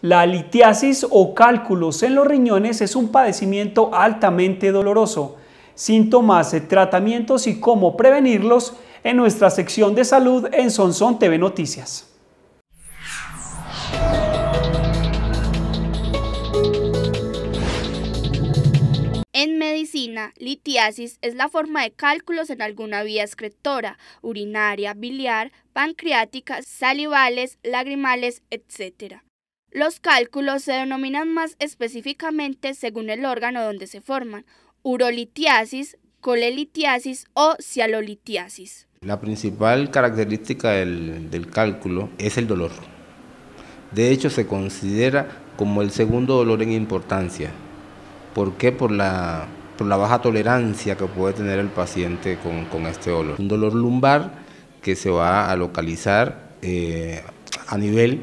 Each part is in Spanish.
La litiasis o cálculos en los riñones es un padecimiento altamente doloroso. Síntomas, tratamientos y cómo prevenirlos en nuestra sección de salud en Sonson TV Noticias. En medicina, litiasis es la forma de cálculos en alguna vía excretora, urinaria, biliar, pancreática, salivales, lagrimales, etc. Los cálculos se denominan más específicamente según el órgano donde se forman, urolitiasis, colelitiasis o cialolitiasis. La principal característica del, cálculo es el dolor. De hecho, se considera como el segundo dolor en importancia. ¿Por qué? Por la, baja tolerancia que puede tener el paciente con, este dolor. Un dolor lumbar que se va a localizar eh, a nivel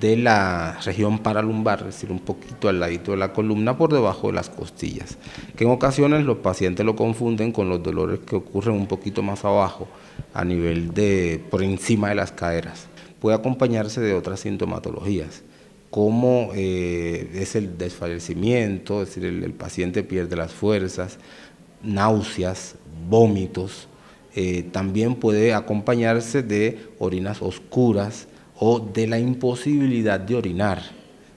de la región paralumbar, es decir, un poquito al ladito de la columna por debajo de las costillas, que en ocasiones los pacientes lo confunden con los dolores que ocurren un poquito más abajo, a nivel de por encima de las caderas. Puede acompañarse de otras sintomatologías, como eh, es el desfallecimiento, es decir, el, paciente pierde las fuerzas, náuseas, vómitos. Eh, también puede acompañarse de orinas oscuras, o de la imposibilidad de orinar,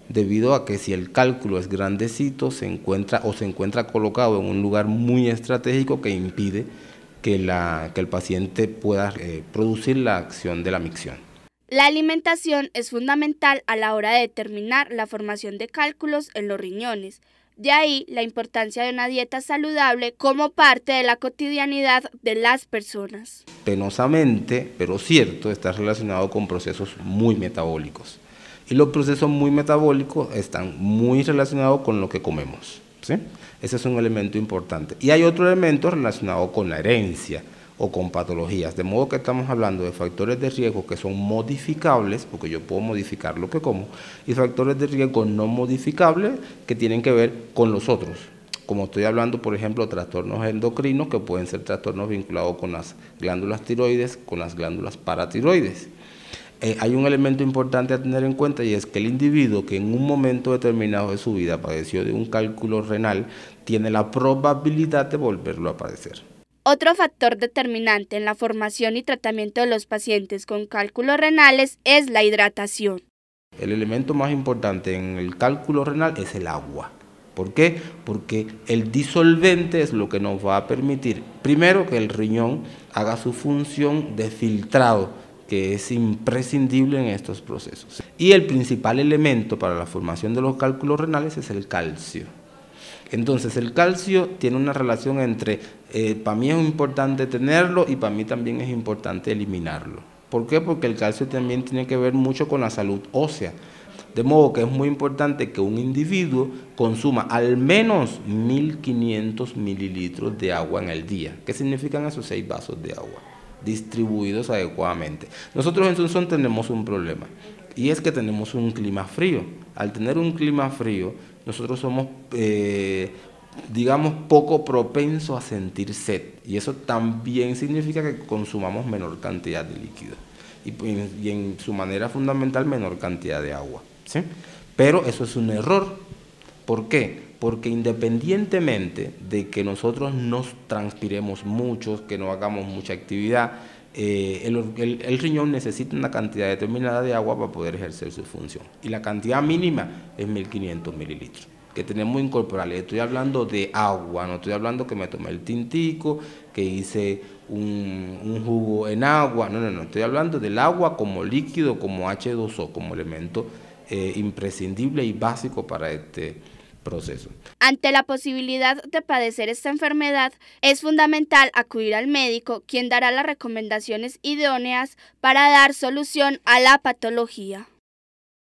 debido a que si el cálculo es grandecito se encuentra o se encuentra colocado en un lugar muy estratégico que impide que, el paciente pueda eh, producir la acción de la micción. La alimentación es fundamental a la hora de determinar la formación de cálculos en los riñones, de ahí la importancia de una dieta saludable como parte de la cotidianidad de las personas. Penosamente, pero cierto, está relacionado con procesos muy metabólicos. Y los procesos muy metabólicos están muy relacionados con lo que comemos. ¿sí? Ese es un elemento importante. Y hay otro elemento relacionado con la herencia o con patologías. De modo que estamos hablando de factores de riesgo que son modificables, porque yo puedo modificar lo que como, y factores de riesgo no modificables que tienen que ver con los otros. Como estoy hablando, por ejemplo, trastornos endocrinos, que pueden ser trastornos vinculados con las glándulas tiroides, con las glándulas paratiroides. Eh, hay un elemento importante a tener en cuenta y es que el individuo que en un momento determinado de su vida padeció de un cálculo renal tiene la probabilidad de volverlo a padecer. Otro factor determinante en la formación y tratamiento de los pacientes con cálculos renales es la hidratación. El elemento más importante en el cálculo renal es el agua. ¿Por qué? Porque el disolvente es lo que nos va a permitir, primero, que el riñón haga su función de filtrado, que es imprescindible en estos procesos. Y el principal elemento para la formación de los cálculos renales es el calcio. Entonces el calcio tiene una relación entre eh, para mí es importante tenerlo y para mí también es importante eliminarlo. ¿Por qué? Porque el calcio también tiene que ver mucho con la salud ósea. De modo que es muy importante que un individuo consuma al menos 1500 mililitros de agua en el día. ¿Qué significan esos seis vasos de agua? Distribuidos adecuadamente. Nosotros en Sunson tenemos un problema y es que tenemos un clima frío. Al tener un clima frío, nosotros somos, eh, digamos, poco propensos a sentir sed. Y eso también significa que consumamos menor cantidad de líquido. Y, pues, en su manera fundamental, menor cantidad de agua. Pero eso es un error. ¿Por qué? Porque independientemente de que nosotros nos transpiremos mucho, que no hagamos mucha actividad, eh, el, riñón necesita una cantidad determinada de agua para poder ejercer su función. Y la cantidad mínima es 1500 mililitros que tenemos incorporales Estoy hablando de agua, no estoy hablando que me tomé el tintico, que hice un, jugo en agua. No, no, no. Estoy hablando del agua como líquido, como H2O, como elemento eh, imprescindible y básico para este proceso. Ante la posibilidad de padecer esta enfermedad, es fundamental acudir al médico, quien dará las recomendaciones idóneas para dar solución a la patología.